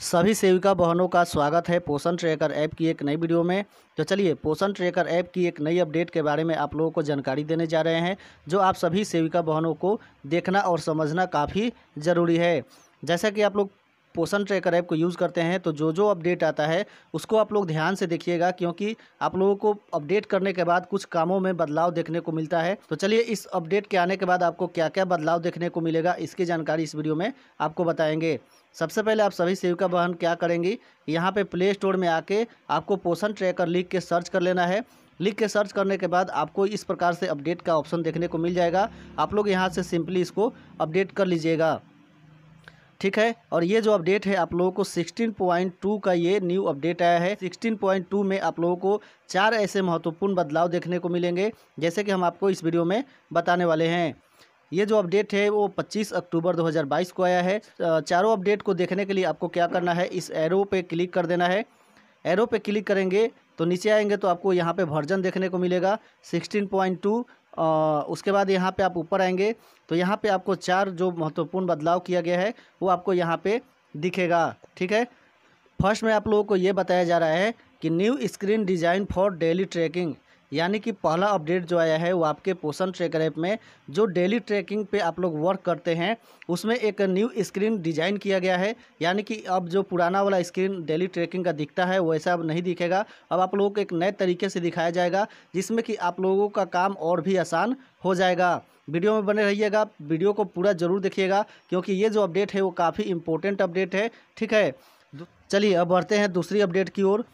सभी सेविका बहनों का स्वागत है पोषण ट्रैकर ऐप की एक नई वीडियो में तो चलिए पोषण ट्रैकर ऐप की एक नई अपडेट के बारे में आप लोगों को जानकारी देने जा रहे हैं जो आप सभी सेविका बहनों को देखना और समझना काफ़ी ज़रूरी है जैसा कि आप लोग पोषण ट्रैकर ऐप को यूज़ करते हैं तो जो जो अपडेट आता है उसको आप लोग ध्यान से देखिएगा क्योंकि आप लोगों को अपडेट करने के बाद कुछ कामों में बदलाव देखने को मिलता है तो चलिए इस अपडेट के आने के बाद आपको क्या क्या बदलाव देखने को मिलेगा इसकी जानकारी इस वीडियो में आपको बताएंगे सबसे पहले आप सभी सेविका बहन क्या करेंगी यहाँ पर प्ले स्टोर में आके आपको पोषण ट्रैकर लिख के सर्च कर लेना है लिख के सर्च करने के बाद आपको इस प्रकार से अपडेट का ऑप्शन देखने को मिल जाएगा आप लोग यहाँ से सिंपली इसको अपडेट कर लीजिएगा ठीक है और ये जो अपडेट है आप लोगों को 16.2 का ये न्यू अपडेट आया है 16.2 में आप लोगों को चार ऐसे महत्वपूर्ण बदलाव देखने को मिलेंगे जैसे कि हम आपको इस वीडियो में बताने वाले हैं ये जो अपडेट है वो 25 अक्टूबर 2022 को आया है चारों अपडेट को देखने के लिए आपको क्या करना है इस एरो पे क्लिक कर देना है एरो पे क्लिक करेंगे तो नीचे आएंगे तो आपको यहाँ पे वर्जन देखने को मिलेगा 16.2 उसके बाद यहाँ पे आप ऊपर आएंगे तो यहाँ पे आपको चार जो महत्वपूर्ण बदलाव किया गया है वो आपको यहाँ पे दिखेगा ठीक है फर्स्ट में आप लोगों को ये बताया जा रहा है कि new screen design for daily tracking यानी कि पहला अपडेट जो आया है वो आपके पोषण ट्रेकर ऐप में जो डेली ट्रैकिंग पे आप लोग वर्क करते हैं उसमें एक न्यू स्क्रीन डिजाइन किया गया है यानी कि अब जो पुराना वाला स्क्रीन डेली ट्रैकिंग का दिखता है वैसा अब नहीं दिखेगा अब आप लोगों को एक नए तरीके से दिखाया जाएगा जिसमें कि आप लोगों का काम और भी आसान हो जाएगा वीडियो में बने रहिएगा वीडियो को पूरा ज़रूर देखिएगा क्योंकि ये जो अपडेट है वो काफ़ी इंपॉर्टेंट अपडेट है ठीक है चलिए अब बढ़ते हैं दूसरी अपडेट की ओर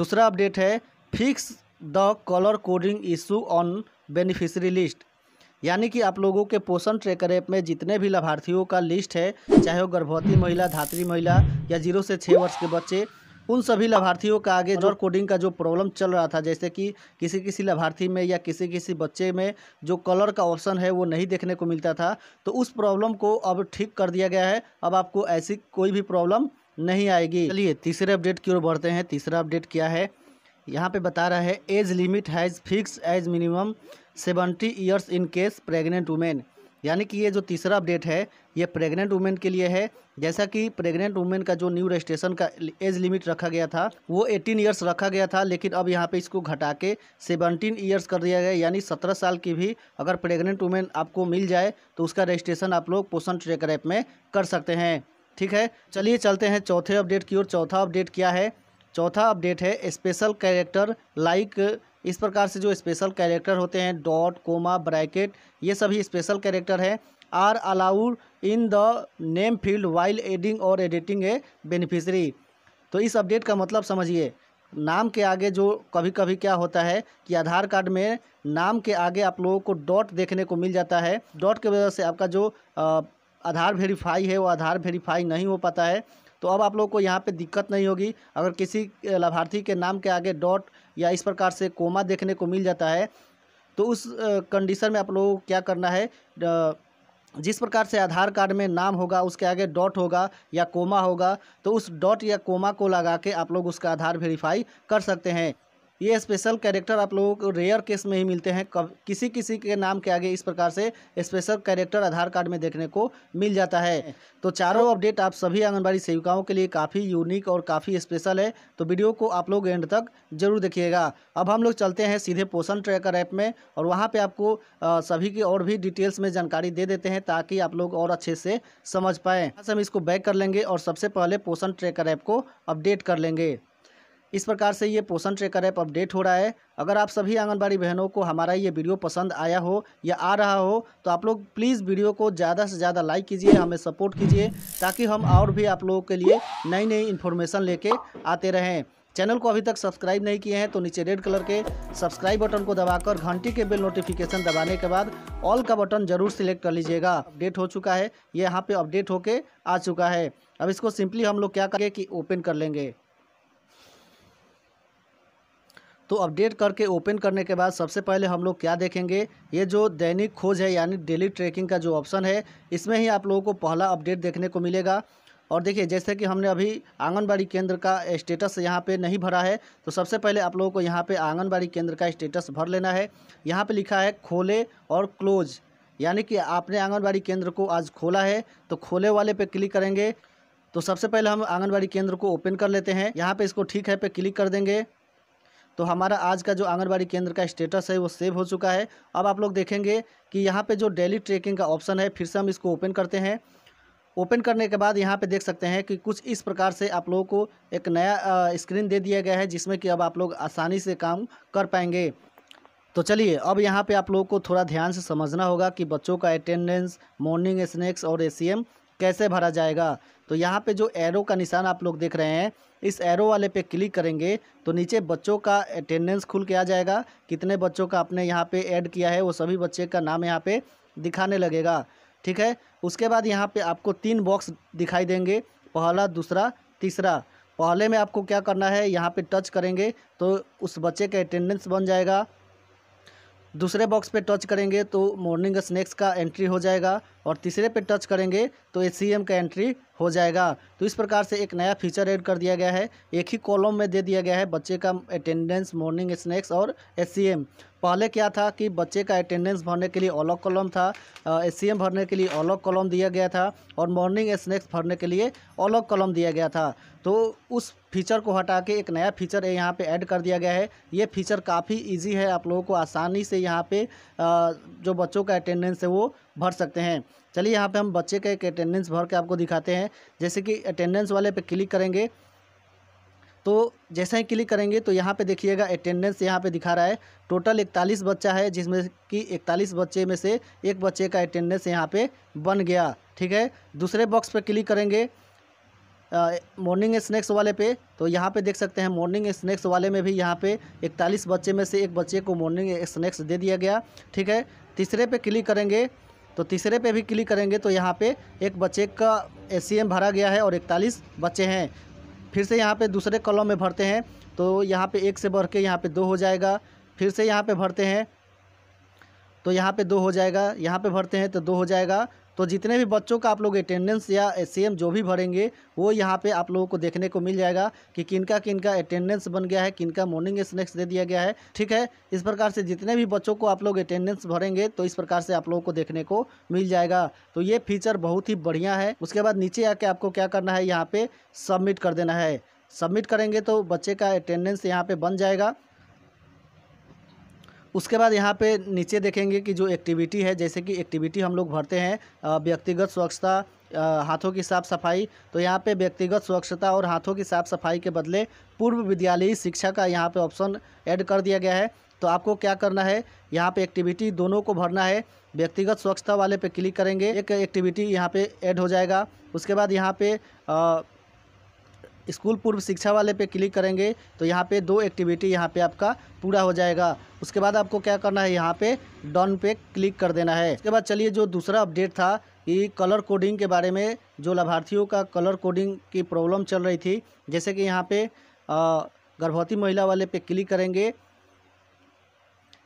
दूसरा अपडेट है fix the colour coding issue on beneficiary list यानी कि आप लोगों के पोषण ट्रैकर ऐप में जितने भी लाभार्थियों का लिस्ट है चाहे वो गर्भवती महिला धात्री महिला या जीरो से छः वर्ष के बच्चे उन सभी लाभार्थियों का आगे जो कोडिंग का जो प्रॉब्लम चल रहा था जैसे कि किसी किसी लाभार्थी में या किसी किसी बच्चे में जो कलर का ऑप्शन है वो नहीं देखने को मिलता था तो उस प्रॉब्लम को अब ठीक कर दिया गया है अब आपको ऐसी कोई भी प्रॉब्लम नहीं आएगी चलिए तीसरे अपडेट की ओर बढ़ते हैं तीसरा अपडेट क्या है यहाँ पे बता रहा है age limit has fix as minimum seventy years in case pregnant women यानी कि ये जो तीसरा अपडेट है ये प्रेग्नेंट वुमेन के लिए है जैसा कि प्रेग्नेंट वुमेन का जो न्यू रजिस्ट्रेशन का एज लिमिट रखा गया था वो 18 ईयर्स रखा गया था लेकिन अब यहाँ पे इसको घटा के 17 ईयर्स कर दिया गया यानी 17 साल की भी अगर प्रेग्नेंट वुमेन आपको मिल जाए तो उसका रजिस्ट्रेशन आप लोग पोषण ट्रेकर ऐप में कर सकते हैं ठीक है चलिए चलते हैं चौथे अपडेट की ओर चौथा अपडेट क्या है चौथा अपडेट है स्पेशल कैरेक्टर लाइक इस प्रकार से जो स्पेशल कैरेक्टर होते हैं डॉट कोमा ब्रैकेट ये सभी स्पेशल कैरेक्टर है are allowed in the name field while adding और एडिटिंग ए बेनिफिशरी तो इस अपडेट का मतलब समझिए नाम के आगे जो कभी कभी क्या होता है कि आधार कार्ड में नाम के आगे आप लोगों को डॉट देखने को मिल जाता है डॉट की वजह से आपका जो आधार वेरीफाई है वो आधार वेरीफाई नहीं हो पाता है तो अब आप लोग को यहाँ पे दिक्कत नहीं होगी अगर किसी लाभार्थी के नाम के आगे डॉट या इस प्रकार से कोमा देखने को मिल जाता है तो उस कंडीशन में आप लोगों को क्या करना है जिस प्रकार से आधार कार्ड में नाम होगा उसके आगे डॉट होगा या कोमा होगा तो उस डॉट या कोमा को लगा के आप लोग उसका आधार वेरीफाई कर सकते हैं ये स्पेशल कैरेक्टर आप लोगों को रेयर केस में ही मिलते हैं कब किसी किसी के नाम के आगे इस प्रकार से स्पेशल कैरेक्टर आधार कार्ड में देखने को मिल जाता है तो चारों अपडेट आप सभी आंगनबाड़ी सेविकाओं के लिए काफ़ी यूनिक और काफ़ी स्पेशल है तो वीडियो को आप लोग एंड तक जरूर देखिएगा अब हम लोग चलते हैं सीधे पोषण ट्रैकर ऐप में और वहाँ पर आपको सभी की और भी डिटेल्स में जानकारी दे देते हैं ताकि आप लोग और अच्छे से समझ पाएँ हम इसको बैक कर लेंगे और सबसे पहले पोषण ट्रैकर ऐप को अपडेट कर लेंगे इस प्रकार से ये पोषण ट्रेकर ऐप अपडेट हो रहा है अगर आप सभी आंगनबाड़ी बहनों को हमारा ये वीडियो पसंद आया हो या आ रहा हो तो आप लोग प्लीज़ वीडियो को ज़्यादा से ज़्यादा लाइक कीजिए हमें सपोर्ट कीजिए ताकि हम और भी आप लोगों के लिए नई नई इन्फॉर्मेशन लेके आते रहें चैनल को अभी तक सब्सक्राइब नहीं किए हैं तो नीचे रेड कलर के सब्सक्राइब बटन को दबाकर घंटी के बिल नोटिफिकेशन दबाने के बाद ऑल का बटन जरूर सिलेक्ट कर लीजिएगा अपडेट हो चुका है ये यहाँ पे अपडेट होके आ चुका है अब इसको सिंपली हम लोग क्या करेंगे कि ओपन कर लेंगे तो अपडेट करके ओपन करने के बाद सबसे पहले हम लोग क्या देखेंगे ये जो दैनिक खोज है यानी डेली ट्रैकिंग का जो ऑप्शन है इसमें ही आप लोगों को पहला अपडेट देखने को मिलेगा और देखिए जैसे कि हमने अभी आंगनबाड़ी केंद्र का स्टेटस यहाँ पे नहीं भरा है तो सबसे पहले आप लोगों को यहाँ पे आंगनबाड़ी केंद्र का स्टेटस भर लेना है यहाँ पे लिखा है खोले और क्लोज यानी कि आपने आंगनबाड़ी केंद्र को आज खोला है तो खोले वाले पे क्लिक करेंगे तो सबसे पहले हम आंगनबाड़ी केंद्र को ओपन कर लेते हैं यहाँ पर इसको ठीक है पे क्लिक कर देंगे तो हमारा आज का जो आंगनबाड़ी केंद्र का स्टेटस है वो सेव हो चुका है अब आप लोग देखेंगे कि यहाँ पे जो डेली ट्रैकिंग का ऑप्शन है फिर से हम इसको ओपन करते हैं ओपन करने के बाद यहाँ पे देख सकते हैं कि कुछ इस प्रकार से आप लोगों को एक नया स्क्रीन दे दिया गया है जिसमें कि अब आप लोग आसानी से काम कर पाएंगे तो चलिए अब यहाँ पे आप लोगों को थोड़ा ध्यान से समझना होगा कि बच्चों का अटेंडेंस मॉर्निंग स्नैक्स और ए कैसे भरा जाएगा तो यहाँ पे जो एरो का निशान आप लोग देख रहे हैं इस एरो वाले पे क्लिक करेंगे तो नीचे बच्चों का अटेंडेंस खुल के आ जाएगा कितने बच्चों का आपने यहाँ पे ऐड किया है वो सभी बच्चे का नाम यहाँ पे दिखाने लगेगा ठीक है उसके बाद यहाँ पे आपको तीन बॉक्स दिखाई देंगे पहला दूसरा तीसरा पहले में आपको क्या करना है यहाँ पर टच करेंगे तो उस बच्चे का अटेंडेंस बन जाएगा दूसरे बॉक्स पे टच करेंगे तो मॉर्निंग स्नैक्स का एंट्री हो जाएगा और तीसरे पे टच करेंगे तो ए का एंट्री हो जाएगा तो इस प्रकार से एक नया फीचर ऐड कर दिया गया है एक ही कॉलम में दे दिया गया है बच्चे का अटेंडेंस मॉर्निंग स्नैक्स और एस पहले क्या था कि बच्चे का अटेंडेंस भरने के लिए अलग कॉलम था एस भरने के लिए अलग कॉलम दिया गया था और मॉर्निंग स्नैक्स भरने के लिए अलग कॉलम दिया गया था तो उस फीचर को हटा के एक नया फीचर यहाँ पे ऐड कर दिया गया है ये फीचर काफ़ी इजी है आप लोगों को आसानी से यहाँ पे जो बच्चों का अटेंडेंस है वो भर सकते हैं चलिए यहाँ पे हम बच्चे का एक अटेंडेंस भर के आपको दिखाते हैं जैसे कि अटेंडेंस वाले पे क्लिक करेंगे तो जैसे ही क्लिक करेंगे तो यहाँ पे देखिएगा अटेंडेंस यहाँ पे दिखा रहा है टोटल इकतालीस बच्चा है जिसमें कि इकतालीस बच्चे में से एक बच्चे का अटेंडेंस यहाँ पर बन गया ठीक है दूसरे बॉक्स पर क्लिक करेंगे मॉर्निंग स्नैक्स वाले पे तो यहाँ पे देख सकते हैं मॉर्निंग स्नैक्स वाले में भी यहाँ पे इकतालीस बच्चे में से एक बच्चे को मॉर्निंग स्नैक्स दे दिया गया ठीक है तीसरे पे क्लिक करेंगे तो तीसरे पे भी क्लिक करेंगे तो यहाँ पे एक बच्चे का एस भरा गया है और इकतालीस बच्चे हैं फिर से यहाँ पे दूसरे कॉलम में भरते हैं तो यहाँ पे एक से बढ़ के यहाँ पे दो हो जाएगा फिर से यहाँ पे भरते हैं तो यहाँ पे दो हो जाएगा यहाँ पे भरते हैं तो दो हो जाएगा तो जितने भी बच्चों का आप लोग अटेंडेंस या सेम जो भी भरेंगे वो यहाँ पे आप लोगों को देखने को मिल जाएगा कि किनका किनका अटेंडेंस बन गया है किनका मॉर्निंग स्नैक्स दे दिया गया है ठीक है इस प्रकार से जितने भी बच्चों को आप लोग अटेंडेंस भरेंगे तो इस प्रकार से आप लोगों को देखने को मिल जाएगा तो ये फीचर बहुत ही बढ़िया है उसके बाद नीचे आके आपको क्या करना है यहाँ पर सबमिट कर देना है सबमिट करेंगे तो बच्चे का अटेंडेंस यहाँ पर बन जाएगा उसके बाद यहाँ पे नीचे देखेंगे कि जो एक्टिविटी है जैसे कि एक्टिविटी हम लोग भरते हैं व्यक्तिगत स्वच्छता हाथों की साफ सफाई तो यहाँ पे व्यक्तिगत स्वच्छता और हाथों की साफ सफाई के बदले पूर्व विद्यालयी शिक्षा का यहाँ पे ऑप्शन ऐड कर दिया गया है तो आपको क्या करना है यहाँ पे एक्टिविटी दोनों को भरना है व्यक्तिगत स्वच्छता वाले पे क्लिक करेंगे एक एक्टिविटी यहाँ पे ऐड हो जाएगा उसके बाद यहाँ पे स्कूल पूर्व शिक्षा वाले पे क्लिक करेंगे तो यहाँ पे दो एक्टिविटी यहाँ पे आपका पूरा हो जाएगा उसके बाद आपको क्या करना है यहाँ पे डॉन पे क्लिक कर देना है उसके बाद चलिए जो दूसरा अपडेट था कि कलर कोडिंग के बारे में जो लाभार्थियों का कलर कोडिंग की प्रॉब्लम चल रही थी जैसे कि यहाँ पर गर्भवती महिला वाले पे क्लिक करेंगे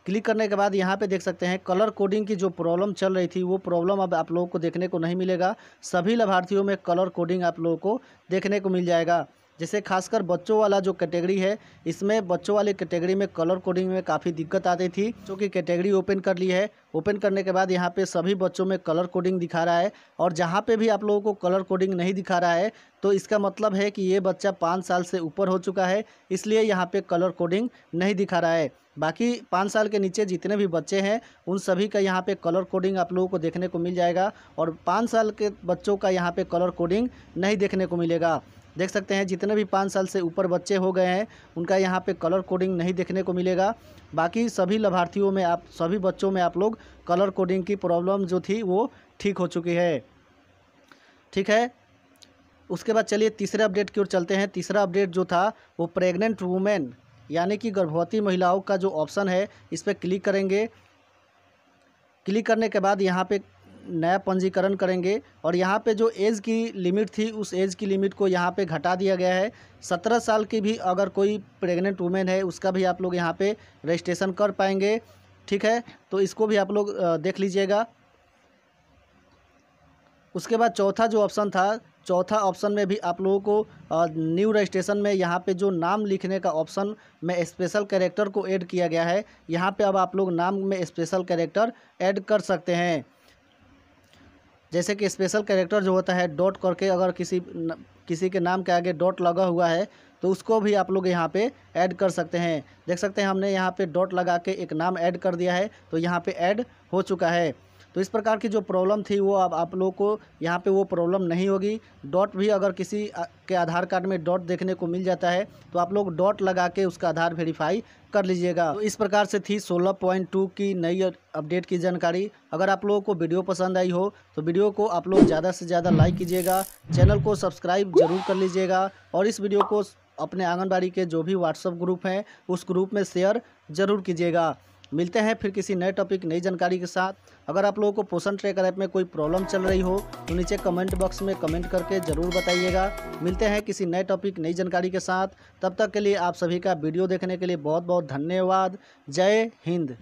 क्लिक करने के बाद यहाँ पे देख सकते हैं कलर कोडिंग की जो प्रॉब्लम चल रही थी वो प्रॉब्लम अब आप लोगों को देखने को नहीं मिलेगा सभी लाभार्थियों में कलर कोडिंग आप लोगों को देखने को मिल जाएगा जैसे खासकर बच्चों वाला जो कैटेगरी है इसमें बच्चों वाली कैटेगरी में कलर कोडिंग में काफ़ी दिक्कत आती थी जो कि कैटेगरी ओपन कर ली है ओपन करने के बाद यहाँ पे सभी बच्चों में कलर कोडिंग दिखा रहा है और जहाँ पे भी आप लोगों को कलर कोडिंग नहीं दिखा रहा है तो इसका मतलब है कि ये बच्चा पाँच साल से ऊपर हो चुका है इसलिए यहाँ पर कलर कोडिंग नहीं दिखा रहा है बाकी पाँच साल के नीचे जितने भी बच्चे हैं उन सभी का यहाँ पे कलर कोडिंग आप लोगों को देखने को मिल जाएगा और पाँच साल के बच्चों का यहाँ पे कलर कोडिंग नहीं देखने को मिलेगा देख सकते हैं जितने भी पाँच साल से ऊपर बच्चे हो गए हैं उनका यहाँ पे कलर कोडिंग नहीं देखने को मिलेगा बाकी सभी लाभार्थियों में आप सभी बच्चों में आप लोग कलर कोडिंग की प्रॉब्लम जो थी वो ठीक हो चुकी है ठीक है उसके बाद चलिए तीसरे अपडेट की ओर चलते हैं तीसरा अपडेट जो था वो प्रेगनेंट वूमेन यानी कि गर्भवती महिलाओं का जो ऑप्शन है इस पर क्लिक करेंगे क्लिक करने के बाद यहाँ पे नया पंजीकरण करेंगे और यहाँ पे जो एज की लिमिट थी उस एज की लिमिट को यहाँ पे घटा दिया गया है सत्रह साल की भी अगर कोई प्रेग्नेंट वुमेन है उसका भी आप लोग यहाँ पे रजिस्ट्रेशन कर पाएंगे ठीक है तो इसको भी आप लोग देख लीजिएगा उसके बाद चौथा जो ऑप्शन था चौथा ऑप्शन में भी आप लोगों को न्यू रजिस्ट्रेशन में यहाँ पे जो नाम लिखने का ऑप्शन में स्पेशल कैरेक्टर को ऐड किया गया है यहाँ पे अब आप लोग नाम में स्पेशल कैरेक्टर ऐड कर सकते हैं जैसे कि स्पेशल कैरेक्टर जो होता है डॉट करके अगर किसी न, किसी के नाम के आगे डॉट लगा हुआ है तो उसको भी आप लोग यहाँ पे ऐड कर सकते हैं देख सकते हैं हमने यहाँ पे डॉट लगा के एक नाम ऐड कर दिया है तो यहाँ पे ऐड हो चुका है तो इस प्रकार की जो प्रॉब्लम थी वो अब आप लोग को यहाँ पे वो प्रॉब्लम नहीं होगी डॉट भी अगर किसी के आधार कार्ड में डॉट देखने को मिल जाता है तो आप लोग डॉट लगा के उसका आधार वेरीफाई कर लीजिएगा तो इस प्रकार से थी 16.2 की नई अपडेट की जानकारी अगर आप लोगों को वीडियो पसंद आई हो तो वीडियो को आप लोग ज़्यादा से ज़्यादा लाइक कीजिएगा चैनल को सब्सक्राइब जरूर कर लीजिएगा और इस वीडियो को अपने आंगनबाड़ी के जो भी व्हाट्सअप ग्रुप हैं उस ग्रुप में शेयर ज़रूर कीजिएगा मिलते हैं फिर किसी नए टॉपिक नई जानकारी के साथ अगर आप लोगों को पोषण ट्रैकर ऐप में कोई प्रॉब्लम चल रही हो तो नीचे कमेंट बॉक्स में कमेंट करके ज़रूर बताइएगा मिलते हैं किसी नए टॉपिक नई जानकारी के साथ तब तक के लिए आप सभी का वीडियो देखने के लिए बहुत बहुत धन्यवाद जय हिंद